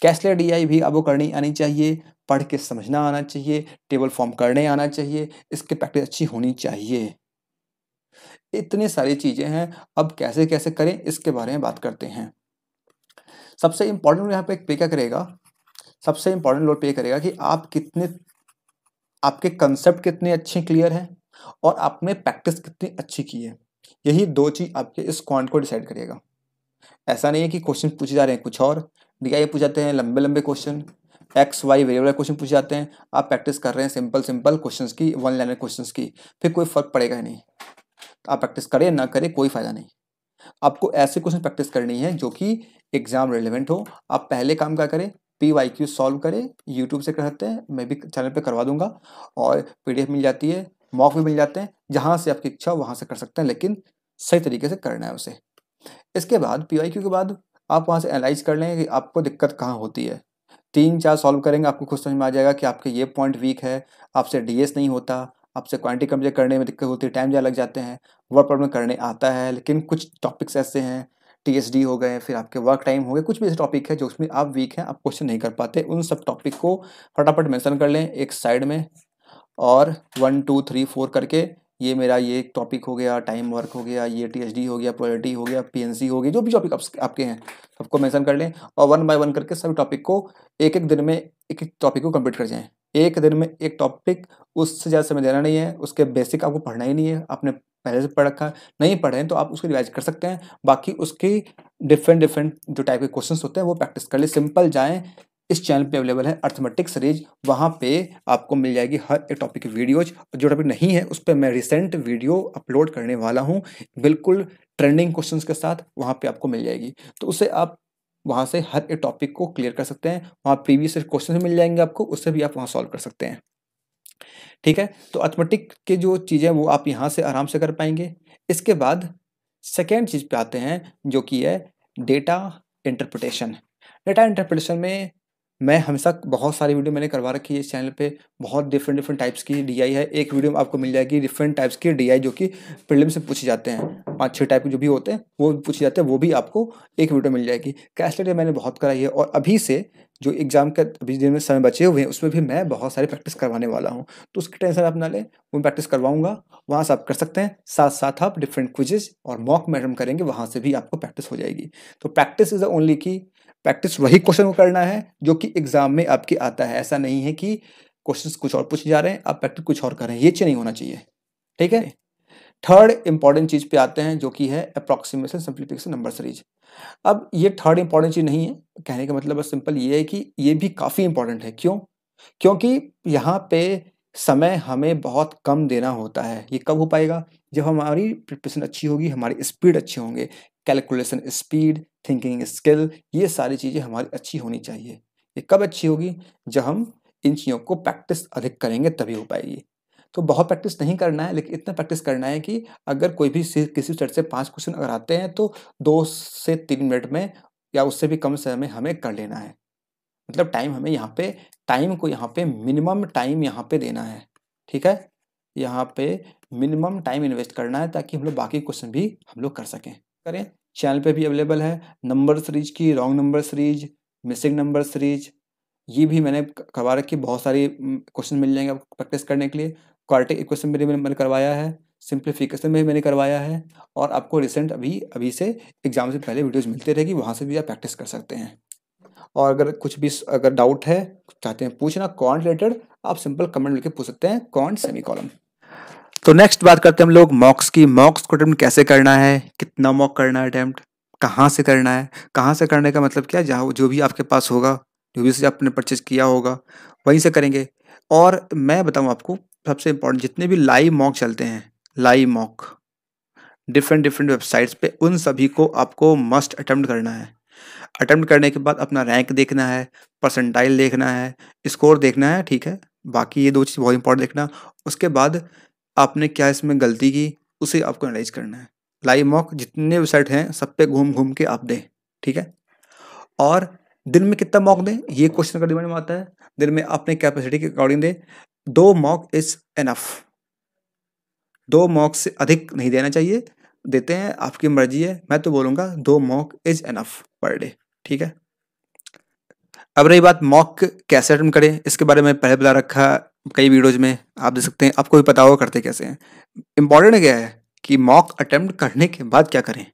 कैसले डीआई भी आपको करनी आनी चाहिए पढ़ के समझना आना चाहिए टेबल फॉर्म करने आना चाहिए इसकी प्रैक्टिस अच्छी होनी चाहिए इतनी सारी चीज़ें हैं अब कैसे कैसे करें इसके बारे में बात करते हैं सबसे इंपॉर्टेंट यहाँ पे पे क्या करेगा सबसे इंपॉर्टेंट लोड पे करेगा कि आप कितने आपके कंसेप्ट कितने अच्छे क्लियर हैं और आपने प्रैक्टिस कितनी अच्छी की है यही दो चीज़ आपके इस क्वांट को डिसाइड करिएगा ऐसा नहीं है कि क्वेश्चन पूछे जा रहे हैं कुछ और भैया पूछ जाते हैं लंबे लंबे question X Y variable question पूछे जाते हैं आप प्रैक्टिस कर रहे हैं सिंपल सिंपल क्वेश्चन की वन लाइनर क्वेश्चन की फिर कोई फर्क पड़ेगा ही नहीं तो आप प्रैक्टिस करें ना करें कोई फ़ायदा नहीं आपको ऐसे क्वेश्चन प्रैक्टिस करनी है जो कि एग्ज़ाम रिलेवेंट हो आप पहले काम क्या करें पी वाई क्यू सॉल्व करें यूट्यूब से कर सकते हैं मैं भी चैनल पे करवा दूंगा और पीडीएफ मिल जाती है मॉक भी मिल जाते हैं जहाँ से आपकी इच्छा वहाँ से कर सकते हैं लेकिन सही तरीके से करना है उसे इसके बाद पी वाई क्यू के बाद आप वहाँ से एनालाइज कर लेंगे कि आपको दिक्कत कहाँ होती है तीन चार सॉल्व करेंगे आपको खुद समझ में आ जाएगा कि आपके ये पॉइंट वीक है आपसे एस नहीं होता आपसे क्वांटिटी कंपेयर करने में दिक्कत होती है टाइम ज़्यादा लग जाते हैं वर्क प्रॉब्लम करने आता है लेकिन कुछ टॉपिक्स ऐसे हैं टी हो गए फिर आपके वर्क टाइम हो गए कुछ भी ऐसे टॉपिक है जो उसमें आप वीक हैं आप क्वेश्चन नहीं कर पाते उन सब टॉपिक को फटाफट मैंसन कर लें एक साइड में और वन टू थ्री फोर करके ये मेरा ये टॉपिक हो गया टाइम वर्क हो गया ये टी हो गया प्रोलिटी हो गया पी हो गया जो भी टॉपिक आपके हैं सबको मैंसन कर लें और वन बाय वन करके सभी टॉपिक को एक एक दिन में एक एक टॉपिक को कंप्लीट कर जाएं एक दिन में एक टॉपिक उससे ज़्यादा समय देना नहीं है उसके बेसिक आपको पढ़ना ही नहीं है आपने पहले से पढ़ रखा नहीं पढ़े हैं तो आप उसको रिवाइज कर सकते हैं बाकी उसके डिफरेंट डिफरेंट जो टाइप के क्वेश्चन होते हैं वो प्रैक्टिस कर ले सिंपल जाएँ इस चैनल पे अवेलेबल है अर्थमेटिक सीरीज वहाँ पे आपको मिल जाएगी हर एक टॉपिक की वीडियोज जो टॉपिक नहीं है उस पर मैं रिसेंट वीडियो अपलोड करने वाला हूँ बिल्कुल ट्रेंडिंग क्वेश्चंस के साथ वहाँ पे आपको मिल जाएगी तो उससे आप वहाँ से हर एक टॉपिक को क्लियर कर सकते हैं वहाँ प्रीवियस क्वेश्चन मिल जाएंगे आपको उससे भी आप वहाँ सॉल्व कर सकते हैं ठीक है तो अथमेटिक के जो चीज़ें वो आप यहाँ से आराम से कर पाएंगे इसके बाद सेकेंड चीज़ पे आते हैं जो कि है डेटा इंटरप्रटेशन डेटा इंटरप्रटेशन में मैं हमेशा बहुत सारी वीडियो मैंने करवा रखी है इस चैनल पे बहुत डिफरेंट डिफरेंट टाइप्स की डीआई है एक वीडियो में आपको मिल जाएगी डिफरेंट टाइप्स की डीआई जो कि प्रिलिम से पूछे जाते हैं पांच छह टाइप के जो भी होते हैं वो पूछे जाते हैं वो भी आपको एक वीडियो मिल जाएगी कैशलेट मैंने बहुत कराई है और अभी से जो एग्ज़ाम के अभी दिन में समय बचे हुए हैं उसमें भी मैं बहुत सारी प्रैक्टिस करवाने वाला हूँ तो उसकी टेंशन आप ना लें मैं प्रैक्टिस करवाऊंगा वहाँ से आप कर सकते हैं साथ साथ आप डिफरेंट क्विजेज और मॉक मैडम करेंगे वहाँ से भी आपको प्रैक्टिस हो जाएगी तो practice is the only key practice वही क्वेश्चन को करना है जो कि एग्जाम में आपके आता है ऐसा नहीं है कि क्वेश्चंस कुछ और पूछे जा रहे हैं आप प्रैक्टिस कुछ और कर रहे हैं ये चीज नहीं होना चाहिए ठीक है थर्ड इंपॉर्टेंट चीज पे आते हैं जो कि है अप्रोक्सीमेशन सिंप्लीफिकेशन नंबर सीरीज अब ये थर्ड इंपॉर्टेंट चीज नहीं है कहने का मतलब सिंपल ये है कि ये भी काफ़ी इंपॉर्टेंट है क्यों क्योंकि यहाँ पे समय हमें बहुत कम देना होता है ये कब हो पाएगा जब हमारी प्रिपरेशन अच्छी होगी हमारी स्पीड अच्छे होंगे कैलकुलेशन स्पीड थिंकिंग स्किल ये सारी चीज़ें हमारी अच्छी होनी चाहिए ये कब अच्छी होगी जब हम इन चीज़ों को प्रैक्टिस अधिक करेंगे तभी हो पाएगी तो बहुत प्रैक्टिस नहीं करना है लेकिन इतना प्रैक्टिस करना है कि अगर कोई भी किसी सेट से पाँच क्वेश्चन अगर आते हैं तो दो से तीन मिनट में या उससे भी कम समय में हमें कर लेना है मतलब टाइम हमें यहाँ पे टाइम को यहाँ पे मिनिमम टाइम यहाँ पे देना है ठीक है यहाँ पे मिनिमम टाइम इन्वेस्ट करना है ताकि हम लोग बाकी क्वेश्चन भी हम लोग कर सकें करें चैनल पे भी अवेलेबल है नंबर सीरीज की wrong number series missing number series ये भी मैंने करवा रखी बहुत सारी क्वेश्चन मिल जाएंगे आपको प्रैक्टिस करने के लिए क्वार्टिक इक्वेशन भी मैंने करवाया है सिंप्लीफिकेशन में मैंने करवाया है और आपको रिसेंट अभी अभी से एग्जाम से पहले वीडियोज़ मिलते रहेगी वहाँ से भी आप प्रैक्टिस कर सकते हैं और अगर कुछ भी अगर डाउट है चाहते हैं पूछना कौन रिलेटेड आप सिंपल कमेंट लिख के पूछ सकते हैं कौन सेमी कॉलम तो नेक्स्ट बात करते हैं हम लोग मॉक्स की मॉक्स को अटेम्प्ट कैसे करना है कितना मॉक करना है अटेम्प्ट कहाँ से करना है कहाँ से करने का मतलब क्या जहाँ जो भी आपके पास होगा जो भी आपने परचेज किया होगा वहीं से करेंगे और मैं बताऊँ आपको सबसे इम्पोर्टेंट जितने भी लाइव मॉक चलते हैं live mock different different websites पे उन सभी को आपको मस्ट अटैम्प्ट करना है अटैम्प्ट करने के बाद अपना रैंक देखना है परसेंटाइल देखना है स्कोर देखना है ठीक है बाकी ये दो चीज़ बहुत इंपॉर्टेंट देखना उसके बाद आपने क्या इसमें गलती की उसे आपको एनालाइज करना है लाइव मॉक जितने वेबसाइट हैं सब पे घूम घूम के आप दें ठीक है और दिन में कितना मॉक दें ये क्वेश्चन का डिमांड में आता है दिन में अपने कैपेसिटी के अकॉर्डिंग दें दो मॉक इज एनफ दो मॉक से अधिक नहीं देना चाहिए देते हैं आपकी मर्जी है मैं तो बोलूँगा दो mock is enough per day ठीक है अब रही बात मॉक कैसे अटेंड करें इसके बारे में पहले बता रखा कई वीडियोज में आप देख सकते हैं आपको भी पता होगा करते कैसे हैं इम्पॉर्टेंट क्या है कि मॉक अटैम्प्ट करने के बाद क्या करें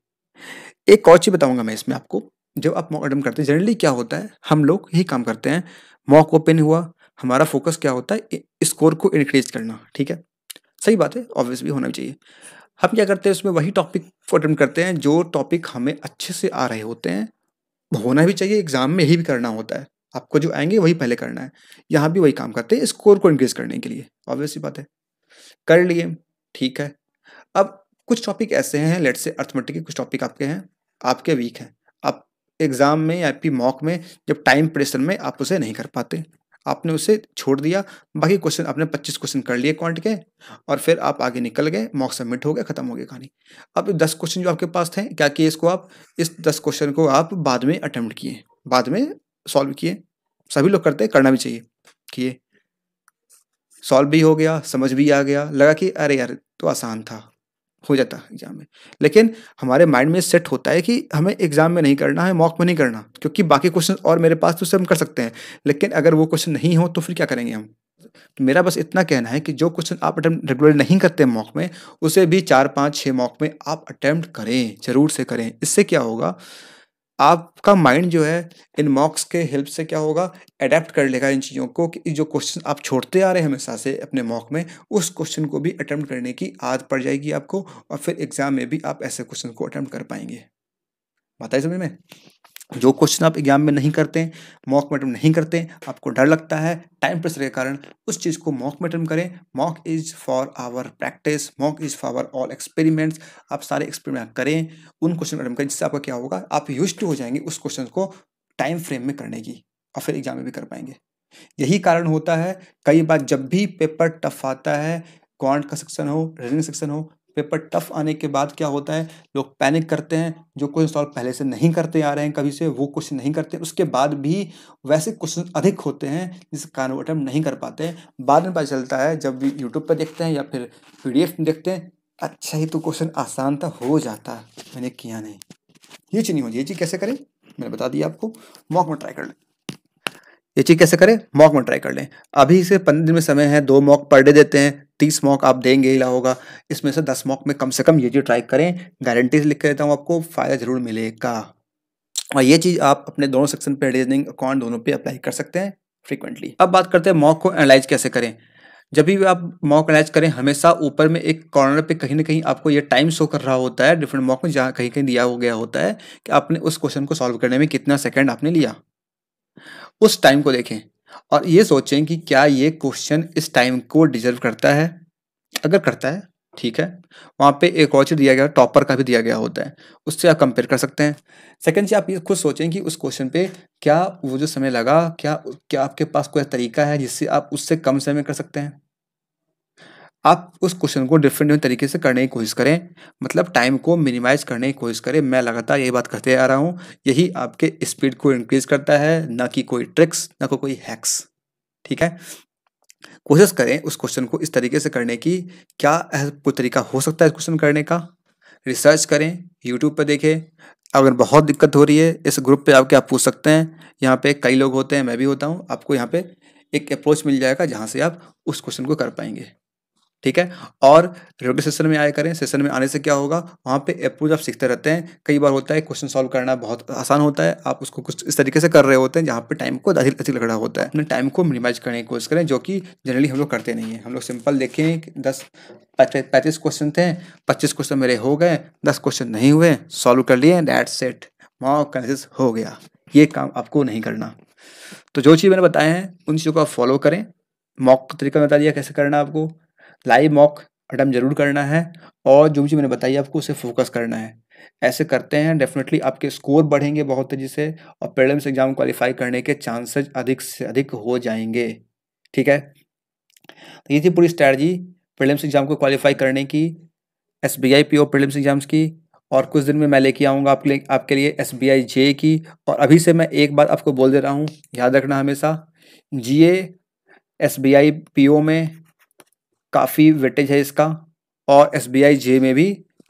एक और ही बताऊंगा मैं इसमें आपको जब आप मॉक अटैम्प्ट करते हैं जनरली क्या होता है हम लोग यही काम करते हैं मॉक ओपन हुआ हमारा फोकस क्या होता है स्कोर को इनक्रीज करना ठीक है सही बात है ऑब्वियस भी होना भी चाहिए हम क्या करते हैं उसमें वही टॉपिक अटैम्प्ट करते हैं जो टॉपिक हमें अच्छे से आ रहे होते हैं होना भी चाहिए एग्ज़ाम में यही भी करना होता है आपको जो आएंगे वही पहले करना है यहाँ भी वही काम करते हैं स्कोर को इंक्रीज करने के लिए ऑब्वियस ही बात है कर लिए ठीक है अब कुछ टॉपिक ऐसे हैं लेट से अर्थमेटिक के कुछ टॉपिक आपके हैं आपके वीक हैं आप एग्ज़ाम में या फिर मॉक में जब टाइम प्रेशर में आप उसे नहीं कर पाते आपने उसे छोड़ दिया बाकी क्वेश्चन आपने 25 क्वेश्चन कर लिए क्वांट के और फिर आप आगे निकल गए मॉक सबमिट हो गया खत्म हो गए कहानी अब दस क्वेश्चन जो आपके पास थे क्या किए इसको आप इस दस क्वेश्चन को आप बाद में अटैम्प्ट किए बाद में सॉल्व किए सभी लोग करते करना भी चाहिए किए सॉल्व भी हो गया समझ भी आ गया लगा कि अरे यार तो आसान था हो जाता एग्जाम में लेकिन हमारे माइंड में सेट होता है कि हमें एग्जाम में नहीं करना है मॉक में नहीं करना क्योंकि बाकी क्वेश्चन और मेरे पास तो सब कर सकते हैं लेकिन अगर वो क्वेश्चन नहीं हो तो फिर क्या करेंगे हम तो मेरा बस इतना कहना है कि जो क्वेश्चन आप अटैम्प्ट रेगुलर नहीं करते मॉक में उसे भी चार पाँच छः मॉक में आप अटैम्प्ट करें जरूर से करें इससे क्या होगा आपका माइंड जो है इन मॉक्स के हेल्प से क्या होगा अडेप्ट कर लेगा इन चीज़ों को कि जो क्वेश्चन आप छोड़ते आ रहे हैं हमेशा से अपने मॉक में उस क्वेश्चन को भी अटैम्प्ट करने की आदत पड़ जाएगी आपको और फिर एग्ज़ाम में भी आप ऐसे क्वेश्चन को अटैम्प्ट कर पाएंगे बताए समझ में जो क्वेश्चन आप एग्जाम में नहीं करते मॉक मेटम नहीं करते आपको डर लगता है टाइम प्रेशर के कारण उस चीज़ को मॉक मेटम करें mock is for our practice mock is for our all experiments आप सारे एक्सपेरिमेंट करें उन क्वेश्चन मैटम करें जिससे आपका क्या होगा आप यूज हो जाएंगे उस क्वेश्चन को टाइम फ्रेम में करने की और फिर एग्जाम में भी कर पाएंगे यही कारण होता है कई बार जब भी पेपर टफ आता है क्वांट का सेक्शन हो रीजनिंग सेक्शन हो पेपर टफ आने के बाद क्या होता है लोग पैनिक करते हैं जो क्वेश्चन सॉल्व पहले से नहीं करते आ रहे हैं कभी से वो क्वेश्चन नहीं करते उसके बाद भी वैसे क्वेश्चन अधिक होते हैं जिस कारण वो अटैम्प्ट नहीं कर पाते बाद में पता चलता है जब भी यूट्यूब पर देखते हैं या फिर पी में देखते हैं अच्छा ही तो क्वेश्चन आसान था हो जाता मैंने किया नहीं ये चीज़ नहीं होती ये चीज़ कैसे करें मैंने बता दिया आपको मॉक में ट्राई कर लें ये चीज़ कैसे करें मॉक में ट्राई कर लें अभी से पंद्रह दिन में समय है दो मॉक पर डे देते हैं तीस मॉक आप देंगे ही होगा इसमें से दस मॉक में कम से कम ये चीज़ ट्राई करें गारंटी से लिख कर देता हूँ आपको फ़ायदा ज़रूर मिलेगा और ये चीज़ आप अपने दोनों सेक्शन पे रीजनिंग अकाउंट दोनों पे अप्लाई कर सकते हैं फ्रीक्वेंटली अब बात करते हैं मॉक को एनालाइज कैसे करें जब भी आप मॉक एनालाइज करें हमेशा ऊपर में एक कॉर्नर पे कहीं ना कहीं आपको ये टाइम शो कर रहा होता है डिफरेंट मॉक में जहाँ कहीं कहीं दिया हो गया होता है कि आपने उस क्वेश्चन को सॉल्व करने में कितना सेकेंड आपने लिया उस टाइम को देखें और ये सोचें कि क्या ये क्वेश्चन इस टाइम को डिजर्व करता है अगर करता है ठीक है वहाँ पे एक और चीज़ दिया गया टॉपर का भी दिया गया होता है उससे आप कंपेयर कर सकते हैं सेकंड चीज़ आप ये खुद सोचें कि उस क्वेश्चन पे क्या वो जो समय लगा क्या क्या आपके पास कोई तरीका है जिससे आप उससे कम समय कर सकते हैं आप उस क्वेश्चन को डिफरेंट तरीके से करने की कोशिश करें मतलब टाइम को मिनिमाइज करने की कोशिश करें मैं लगातार यही बात करते आ रहा हूँ यही आपके स्पीड को इंक्रीज करता है ना कि कोई ट्रिक्स ना को कोई हैक्स ठीक है कोशिश करें उस क्वेश्चन को इस तरीके से करने की क्या कोई तरीका हो सकता है इस क्वेश्चन करने का रिसर्च करें यूट्यूब पर देखें अगर बहुत दिक्कत हो रही है इस ग्रुप पे आपके आप पूछ सकते हैं यहाँ पे कई लोग होते हैं मैं भी होता हूँ आपको यहाँ पे एक अप्रोच मिल जाएगा जहाँ से आप उस क्वेश्चन को कर पाएंगे ठीक है और रेगुलर सेशन में आया करें सेशन में आने से क्या होगा वहाँ पे अप्रोच आप सीखते रहते हैं कई बार होता है क्वेश्चन सॉल्व करना बहुत आसान होता है आप उसको कुछ इस तरीके से कर रहे होते हैं जहाँ पे टाइम को अधिक अधिक लग रहा होता है अपने टाइम को मिनिमाइज करने की कोशिश करें जो कि जनरली हम लोग करते नहीं है हम लोग सिंपल देखें कि दस पैंतीस क्वेश्चन थे पच्चीस क्वेश्चन मेरे हो गए दस क्वेश्चन नहीं हुए सॉल्व कर लिए डैट सेट माओ कंसिस हो गया ये काम आपको नहीं करना तो जो चीज़ मैंने बताए हैं उन चीज़ों को आप फॉलो करें मॉक तरीका बता दिया कैसे करना आपको लाइव मॉक अटैम्प जरूर करना है और जो भी चीज़ मैंने बताई आपको उसे फोकस करना है ऐसे करते हैं डेफिनेटली आपके स्कोर बढ़ेंगे बहुत तेज़ी से और पेडम्स एग्जाम क्वालिफाई करने के चांसेज अधिक से अधिक हो जाएंगे ठीक है तो ये थी पूरी स्ट्रैटी पेडम्स एग्जाम को क्वालिफाई करने की S B I P O पेडम्स एग्जाम्स की और कुछ दिन में मैं लेके आऊँगा आपके लिए आपके लिए एस बी आई जे की और अभी से मैं एक बात आपको बोल दे रहा हूँ याद रखना हमेशा G A S B I P O में काफ़ी वेटेज है इसका और एस बी आई जे में भी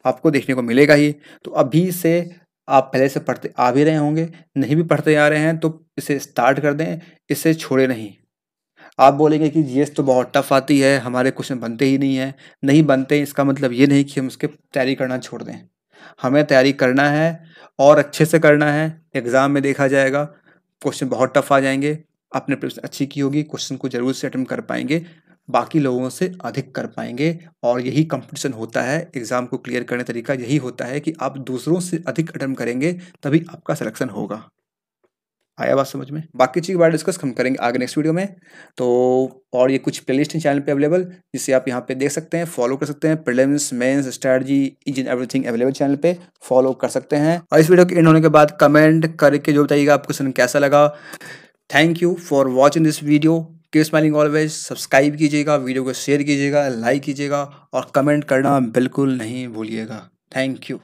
आपको देखने को मिलेगा ही तो अभी से आप पहले से पढ़ते आ भी रहे होंगे नहीं भी पढ़ते आ रहे हैं तो इसे स्टार्ट कर दें इसे छोड़े नहीं आप बोलेंगे कि जी तो बहुत टफ आती है हमारे क्वेश्चन बनते ही नहीं है नहीं बनते इसका मतलब ये नहीं कि हम उसके तैयारी करना छोड़ दें हमें तैयारी करना है और अच्छे से करना है एग्ज़ाम में देखा जाएगा क्वेश्चन बहुत टफ आ जाएंगे आपने प्रिपरेशन अच्छी की होगी क्वेश्चन को जरूर से अटैम्प्ट कर पाएंगे बाकी लोगों से अधिक कर पाएंगे और यही कंपटीशन होता है एग्ज़ाम को क्लियर करने का तरीका यही होता है कि आप दूसरों से अधिक अटम्प करेंगे तभी आपका सिलेक्शन होगा आया बात समझ में बाकी चीज़ के बारे डिस्कस हम करेंगे आगे नेक्स्ट वीडियो में तो और ये कुछ प्लेलिस्ट हैं चैनल पे अवेलेबल जिसे आप यहाँ पे देख सकते हैं फॉलो कर सकते हैं prelims mains strategy is in everything available channel पे फॉलो कर सकते हैं और इस वीडियो के एंड होने के बाद कमेंट करके जो बताइएगा आपको क्वेश्चन कैसा लगा thank you for watching this video के स्माइलिंग ऑलवेज सब्सक्राइब कीजिएगा वीडियो को शेयर कीजिएगा लाइक कीजिएगा और कमेंट करना बिल्कुल नहीं भूलिएगा थैंक यू